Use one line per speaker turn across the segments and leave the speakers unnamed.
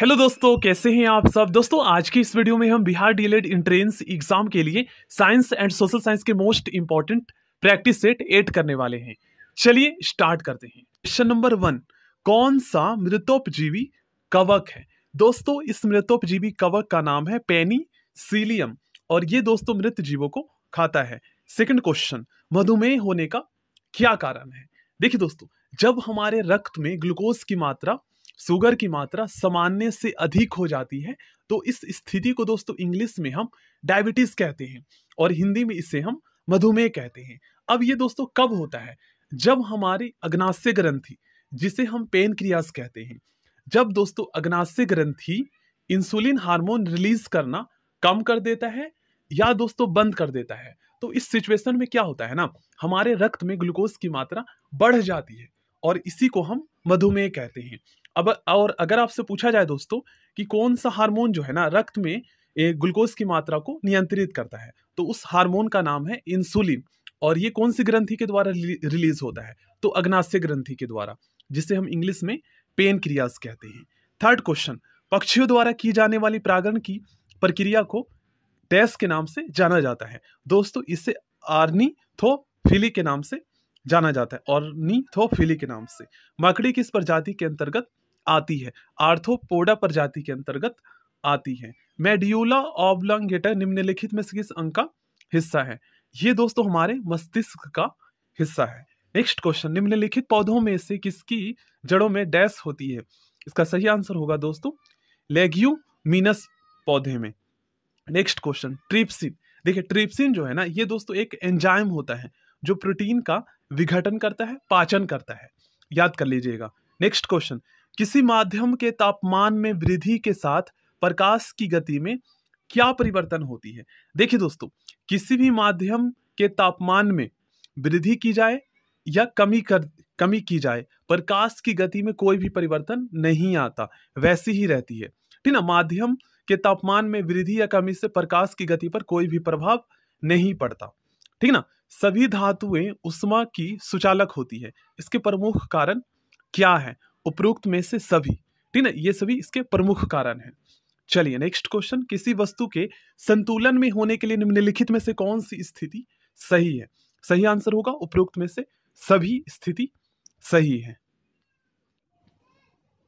hello दोस्तों कैसे हैं आप सब दोस्तों आज की इस वीडियो में हम बिहार डीएलएड इंट्रेंस एग्जाम के लिए साइंस एंड सोशल साइंस के most important practice set add करने वाले हैं चलिए स्टार्ट करते हैं क्वेश्चन नंबर वन कौन सा मृतोपजीवी कवक है दोस्तों इस मृतोपजीवी कवक का नाम है पेनी सीलियम और ये दोस्तों मृत जीवों को खाता है सेकेंड क्वेश्चन मधुमेह होने का क्या कारण है देखिए दोस्तों जब हमारे रक्त में ग्लूकोज की मात्रा शुगर की मात्रा सामान्य से अधिक हो जाती है तो इस स्थिति को दोस्तों इंग्लिश में हम डायबिटीज कहते हैं और हिंदी में इसे हम मधुमेह कहते हैं अब ये दोस्तों कब होता है जब हमारे अग्नाश्य ग्रंथि जिसे हम पेन क्रियास कहते हैं जब दोस्तों अग्नाश्य ग्रंथि इंसुलिन हार्मोन रिलीज करना कम कर देता है या दोस्तों बंद कर देता है तो इस सिचुएशन में क्या होता है ना हमारे रक्त में ग्लूकोज की मात्रा बढ़ जाती है और इसी को हम मधुमेह कहते हैं अब और अगर आपसे पूछा जाए दोस्तों कि कौन सा हार्मोन जो है ना रक्त में ग्लूकोज की मात्रा को नियंत्रित करता है तो उस हार्मोन का नाम है इंसुलिन और ये कौन सी ग्रंथि के द्वारा रिलीज होता है तो अग्नाशय ग्रंथि के द्वारा जिसे हम इंग्लिश में पेन क्रियाज कहते हैं थर्ड क्वेश्चन पक्षियों द्वारा की जाने वाली प्रागण की प्रक्रिया को टैस के नाम से जाना जाता है दोस्तों इसे आर्नी थो फिली के नाम से जाना जाता है और नीथोफिली के नाम से मकड़ी किस प्रजाति के अंतर्गत आती है आर्थोपोडा प्रजाति के अंतर्गत आती है मेडियोला ऑब्लंगेटा निम्नलिखित में से किस अंग का हिस्सा है ये दोस्तों हमारे मस्तिष्क का हिस्सा है नेक्स्ट क्वेश्चन निम्नलिखित पौधों में से किसकी जड़ों में डैश होती है इसका सही आंसर होगा दोस्तों लेग्यू मीनस पौधे में नेक्स्ट क्वेश्चन ट्रिप्सिन देखिए ट्रिप्सिन जो है ना ये दोस्तों एक एंजाइम होता है जो प्रोटीन का विघटन करता है पाचन करता है याद कर लीजिएगा नेक्स्ट क्वेश्चन किसी माध्यम के तापमान में वृद्धि के साथ प्रकाश की गति में क्या परिवर्तन होती है देखिए दोस्तों किसी भी माध्यम के तापमान में वृद्धि की जाए या कमी कर कमी की जाए प्रकाश की गति में कोई भी परिवर्तन नहीं आता वैसी ही रहती है ठीक ना माध्यम के तापमान में वृद्धि या कमी से प्रकाश की गति पर कोई भी प्रभाव नहीं पड़ता ठीक ना सभी धातुएं उष्मा की सुचालक होती है इसके प्रमुख कारण क्या है उपरोक्त में से सभी ठीक है ये सभी इसके प्रमुख कारण है चलिए नेक्स्ट क्वेश्चन किसी वस्तु के संतुलन में होने के लिए निम्नलिखित में से कौन सी स्थिति सही है सही आंसर होगा उपरोक्त में से सभी स्थिति सही है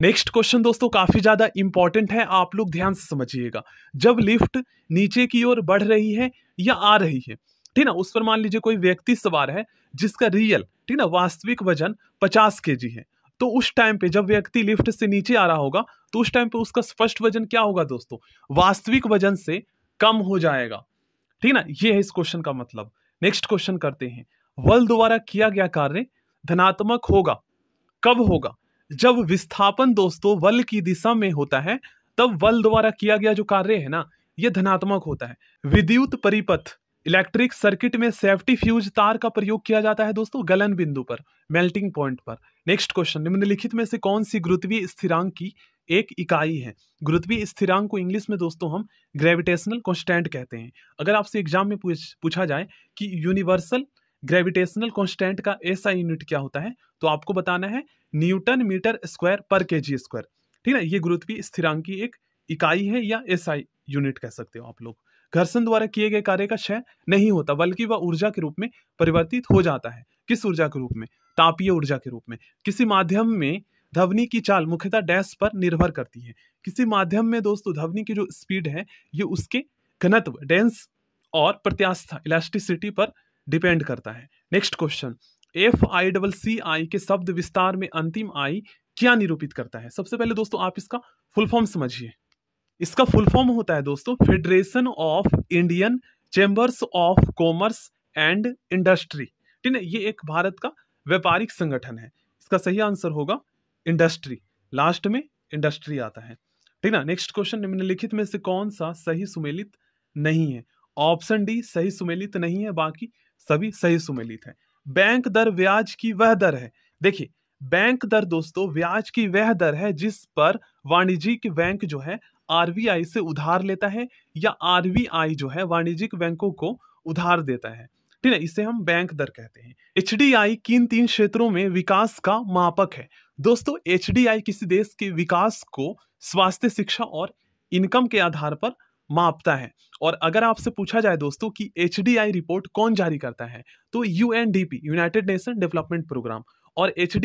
नेक्स्ट क्वेश्चन दोस्तों काफी ज्यादा इंपॉर्टेंट है आप लोग ध्यान से समझिएगा जब लिफ्ट नीचे की ओर बढ़ रही है या आ रही है ठीक ना उस पर मान लीजिए कोई व्यक्ति सवार है जिसका रियल ठीक ना वास्तविक वजन पचास के है तो उस टाइम पे जब व्यक्ति लिफ्ट से नीचे आ रहा होगा तो उस टाइम पे उसका स्पष्ट वजन क्या होगा दोस्तों वास्तविक वजन से कम हो जाएगा ठीक ना ये है इस क्वेश्चन का मतलब नेक्स्ट क्वेश्चन करते हैं बल द्वारा किया गया कार्य धनात्मक होगा कब होगा जब विस्थापन दोस्तों बल की दिशा में होता है तब बल द्वारा किया गया जो कार्य है ना यह धनात्मक होता है विद्युत परिपथ इलेक्ट्रिक सर्किट में सेफ्टी फ्यूज तार का प्रयोग किया जाता है दोस्तों गलन बिंदु पर मेल्टिंग पॉइंट पर नेक्स्ट क्वेश्चन निम्नलिखित में से कौन सी गुरुत्वीय स्थिरांक की एक इकाई है गुरुत्वीय स्थिरांक को इंग्लिश में दोस्तों हम ग्रेविटेशनल कॉन्स्टेंट कहते हैं अगर आपसे एग्जाम में पूछ, पूछा जाए कि यूनिवर्सल ग्रेविटेशनल कॉन्स्टेंट का ऐसा यूनिट क्या होता है तो आपको बताना है न्यूटन मीटर स्क्वायर पर के स्क्वायर ठीक है ये गुरुत्वीय स्थिरांक की एक इकाई है या ऐसा यूनिट कह सकते हो आप लोग घर्षण द्वारा किए गए कार्य का क्षय नहीं होता बल्कि वह ऊर्जा के रूप में परिवर्तित हो जाता है किस ऊर्जा के रूप में तापीय ऊर्जा के रूप में किसी माध्यम में ध्वनि की चाल मुख्यतः डैश पर निर्भर करती है किसी माध्यम में दोस्तों ध्वनि की जो स्पीड है ये उसके घनत्व डेंस और प्रत्यास्था इलास्टिसिटी पर डिपेंड करता है next question F I double C I के शब्द विस्तार में अंतिम आई क्या निरूपित करता है सबसे पहले दोस्तों आप इसका फुल फॉर्म समझिए इसका फुल फॉर्म होता है दोस्तों Federation of Indian Chambers of Commerce and Industry ठीक है ये एक भारत का व्यापारिक संगठन है इसका सही आंसर होगा इंडस्ट्री लास्ट में इंडस्ट्री आता है ठीक ना नेक्स्ट क्वेश्चन निम्नलिखित में से कौन सा सही सुमेलित नहीं है ऑप्शन डी सही सुमेलित नहीं है बाकी सभी सही सुमेलित है बैंक दर ब्याज की वह दर है देखिए बैंक दर दोस्तों ब्याज की वह दर है जिस पर वाणिज्यिक बैंक जो है आरबीआई से उधार लेता है या आरबीआई जो है वाणिज्यिक बैंकों को उधार देता है ठीक है इसे हम बैंक दर कहते हैं एच किन तीन क्षेत्रों में विकास का मापक है दोस्तों एच किसी देश के विकास को स्वास्थ्य शिक्षा और इनकम के आधार पर मापता है और अगर आपसे पूछा जाए दोस्तों कि एच रिपोर्ट कौन जारी करता है तो U United Nation Development Programme और एच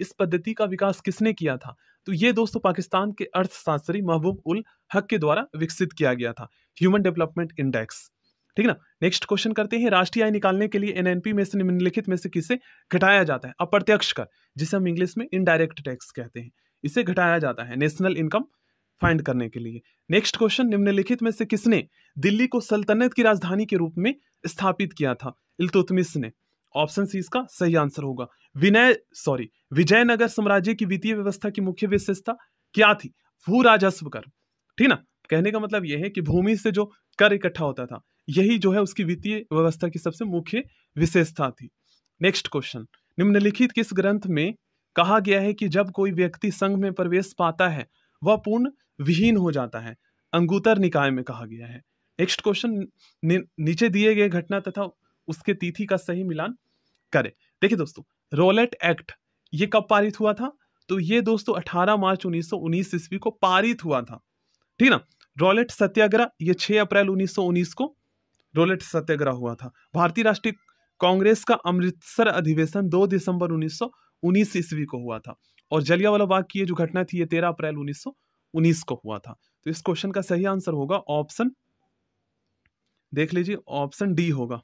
इस पद्धति का विकास किसने किया था तो ये दोस्तों पाकिस्तान के अर्थशास्त्री महबूब उल हक के द्वारा विकसित किया गया था ह्यूमन डेवलपमेंट इंडेक्स ठीक है ना नेक्स्ट क्वेश्चन करते हैं राष्ट्रीय आय निकालने के लिए एनएनपी में से निम्नलिखित में से किसे घटाया जाता है अप्रत्यक्ष कर जिसे हम इंग्लिश में इनडायरेक्ट टैक्स कहते हैं इसे घटाया जाता है नेशनल इनकम फाइंड करने के लिए नेक्स्ट क्वेश्चन निम्नलिखित में से किसने दिल्ली को सल्तनत की राजधानी के रूप में स्थापित किया था इलतुतमिस ने ऑप्शन सी इसका सही आंसर होगा विनय सॉरी विजयनगर साम्राज्य की वित्तीय व्यवस्था की मुख्य विशेषता क्या थी भू राजस्व कर ठीक ना कहने का मतलब यह है कि भूमि से जो कर इकट्ठा होता था यही जो है उसकी वित्तीय व्यवस्था की सबसे मुख्य विशेषता थी नेक्स्ट क्वेश्चन निम्नलिखित किस ग्रंथ में कहा गया है कि जब कोई व्यक्ति संघ में प्रवेश पाता है वह पूर्ण विहीन हो जाता है अंगूतर निकाय में कहा गया है नेक्स्ट क्वेश्चन नीचे दिए गए घटना तथा उसके तिथि का सही मिलान करें देखिए दोस्तों रोलेट एक्ट ये कब पारित हुआ था तो ये दोस्तों 18 मार्च 1919 ईस्वी को पारित हुआ था ठीक ना रोलेट सत्याग्रह ये 6 अप्रैल 1919 को रोलेट सत्याग्रह हुआ था भारतीय राष्ट्रीय कांग्रेस का अमृतसर अधिवेशन 2 दिसंबर 1919 ईस्वी को हुआ था और जलियावाला बाग की ये जो घटना थी ये 13 अप्रैल 1919 को हुआ था तो इस क्वेश्चन का सही आंसर होगा ऑप्शन देख लीजिए ऑप्शन डी होगा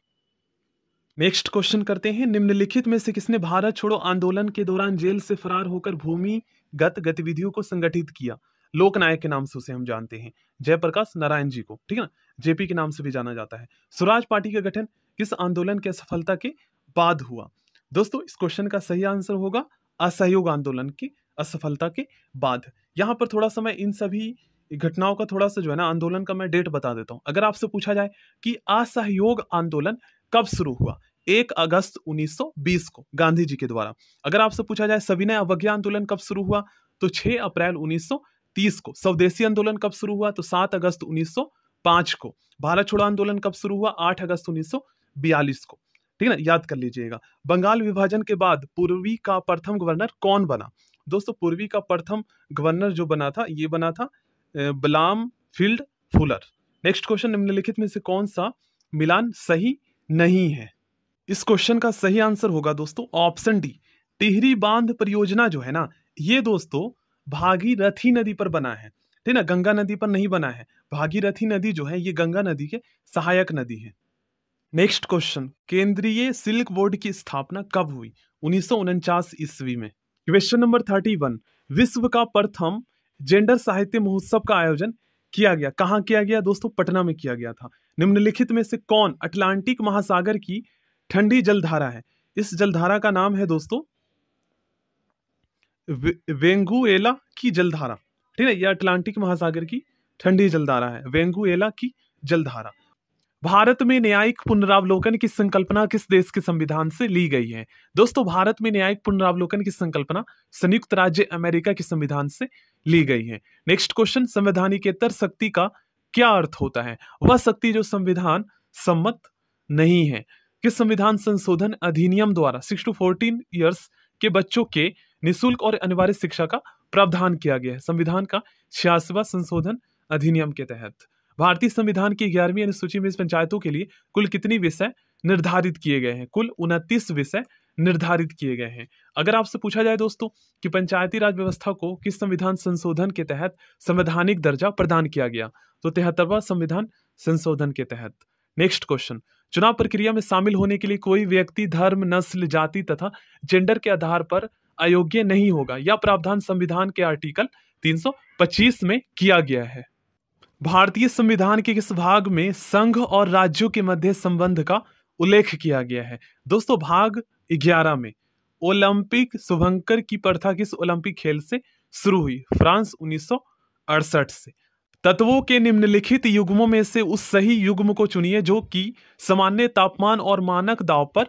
नेक्स्ट क्वेश्चन करते हैं निम्नलिखित में से किसने भारत छोड़ो आंदोलन के दौरान जेल से फरार होकर भूमिगत गतिविधियों को संगठित किया लोकनायक के नाम से उसे हम जानते हैं जयप्रकाश नारायण जी को ठीक है ना जेपी के नाम से भी जाना जाता है स्वराज पार्टी का गठन किस आंदोलन के असफलता के बाद हुआ दोस्तों इस क्वेश्चन का सही आंसर होगा असहयोग आंदोलन की असफलता के बाद यहाँ पर थोड़ा सा मैं इन सभी घटनाओं का थोड़ा सा जो है ना आंदोलन का मैं डेट बता देता हूँ अगर आपसे पूछा जाए कि असहयोग आंदोलन कब शुरू हुआ एक अगस्त 1920 को गांधी जी के द्वारा अगर आपसे पूछा जाए सविनय अवज्ञा आंदोलन कब शुरू हुआ तो 6 अप्रैल 1930 को स्वदेशी आंदोलन कब शुरू हुआ तो 7 अगस्त 1905 को भारत छोड़ो आंदोलन कब शुरू हुआ 8 अगस्त 1942 को ठीक है ना याद कर लीजिएगा बंगाल विभाजन के बाद पूर्वी का प्रथम गवर्नर कौन बना दोस्तों पूर्वी का प्रथम गवर्नर जो बना था ये बना था बलाम फील्ड फूलर नेक्स्ट क्वेश्चन निम्नलिखित में से कौन सा मिलान सही नहीं है इस क्वेश्चन का सही आंसर होगा दोस्तों ऑप्शन डी टिहरी बांध परियोजना जो है ना ये दोस्तों भागीरथी नदी पर बना है ठीक ना गंगा नदी पर नहीं बना है भागीरथी नदी जो है ये गंगा नदी के सहायक नदी है नेक्स्ट क्वेश्चन केंद्रीय सिल्क बोर्ड की स्थापना कब हुई उन्नीस ईस्वी में क्वेश्चन नंबर थर्टी वन विश्व का प्रथम जेंडर साहित्य महोत्सव का आयोजन किया गया कहाँ किया गया दोस्तों पटना में किया गया था निम्नलिखित में से कौन अटलांटिक महासागर की ठंडी जलधारा है इस जलधारा का नाम है दोस्तों वेंगुएला की जलधारा ठीक है यह अटलांटिक महासागर की ठंडी जलधारा है वेंगुएला की जलधारा भारत में न्यायिक पुनरावलोकन की संकल्पना किस देश के संविधान से ली गई है दोस्तों भारत में न्यायिक पुनरावलोकन की संकल्पना संयुक्त राज्य अमेरिका के संविधान से ली गई है नेक्स्ट क्वेश्चन संवैधानिकेतर शक्ति का क्या अर्थ होता है वह शक्ति जो संविधान सम्मत नहीं है किस संविधान संशोधन अधिनियम द्वारा सिक्स टू फोर्टीन ईयर्स के बच्चों के निःशुल्क और अनिवार्य शिक्षा का प्रावधान किया गया है संविधान का छियासवा संशोधन अधिनियम के तहत भारतीय संविधान की ग्यारहवीं अनुसूची में इस पंचायतों के लिए कुल कितनी विषय निर्धारित किए गए हैं कुल उनतीस विषय निर्धारित किए गए हैं अगर आपसे पूछा जाए दोस्तों कि पंचायती राज व्यवस्था को किस संविधान संशोधन के तहत संवैधानिक दर्जा प्रदान किया गया तो तिहत्तरवा संविधान संशोधन के तहत नेक्स्ट क्वेश्चन चुनाव प्रक्रिया में शामिल होने के लिए कोई व्यक्ति धर्म नस्ल जाति तथा जेंडर के आधार पर अयोग्य नहीं होगा यह प्रावधान संविधान के आर्टिकल 325 में किया गया है भारतीय संविधान के किस भाग में संघ और राज्यों के मध्य संबंध का उल्लेख किया गया है दोस्तों भाग ग्यारह में ओलंपिक शुभंकर की प्रथा किस ओलंपिक खेल से शुरू हुई फ्रांस उन्नीस से तत्वों के निम्नलिखित युग्मों में से उस सही युग्म को चुनिए जो कि सामान्य तापमान और मानक दाव पर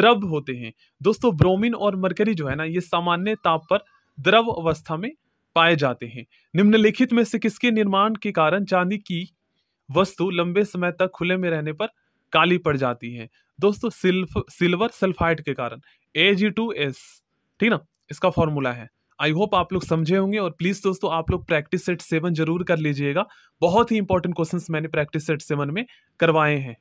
द्रव होते हैं दोस्तों ब्रोमीन और मरकरी जो है ना ये सामान्य ताप पर द्रव अवस्था में पाए जाते हैं निम्नलिखित में से किसके निर्माण के कारण चांदी की वस्तु लंबे समय तक खुले में रहने पर काली पड़ जाती है दोस्तों सिल्फ सिल्वर सल्फाइड के कारण ए जी टू एस ठीक ना इसका फॉर्मूला है आई होप आप लोग समझे होंगे और प्लीज़ दोस्तों आप लोग प्रैक्टिस सेट सेवन जरूर कर लीजिएगा बहुत ही इंपॉर्टेंट क्वेश्चंस मैंने प्रैक्टिस सेट सेवन में करवाए हैं